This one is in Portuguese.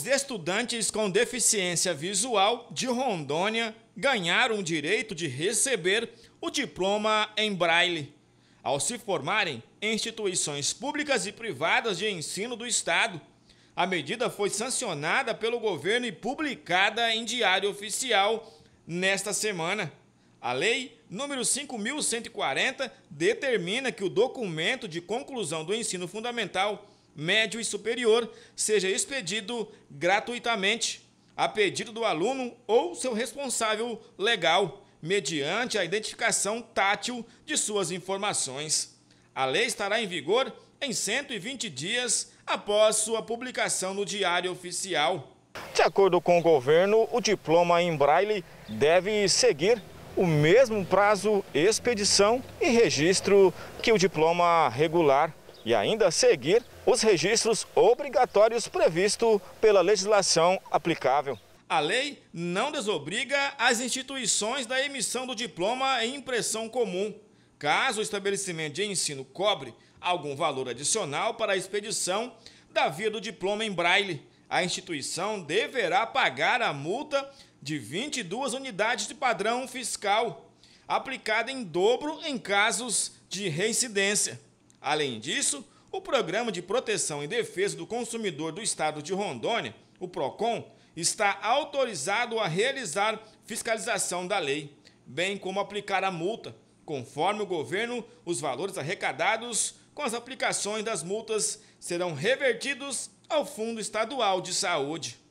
os estudantes com deficiência visual de Rondônia ganharam o direito de receber o diploma em braille ao se formarem em instituições públicas e privadas de ensino do Estado. A medida foi sancionada pelo governo e publicada em diário oficial nesta semana. A lei número 5140 determina que o documento de conclusão do ensino fundamental médio e superior seja expedido gratuitamente a pedido do aluno ou seu responsável legal, mediante a identificação tátil de suas informações. A lei estará em vigor em 120 dias após sua publicação no Diário Oficial. De acordo com o governo, o diploma em braille deve seguir o mesmo prazo expedição e registro que o diploma regular e ainda seguir os registros obrigatórios previstos pela legislação aplicável. A lei não desobriga as instituições da emissão do diploma em impressão comum, caso o estabelecimento de ensino cobre algum valor adicional para a expedição da via do diploma em braille. A instituição deverá pagar a multa de 22 unidades de padrão fiscal, aplicada em dobro em casos de reincidência. Além disso, o Programa de Proteção e Defesa do Consumidor do Estado de Rondônia, o PROCON, está autorizado a realizar fiscalização da lei, bem como aplicar a multa, conforme o governo, os valores arrecadados com as aplicações das multas serão revertidos ao Fundo Estadual de Saúde.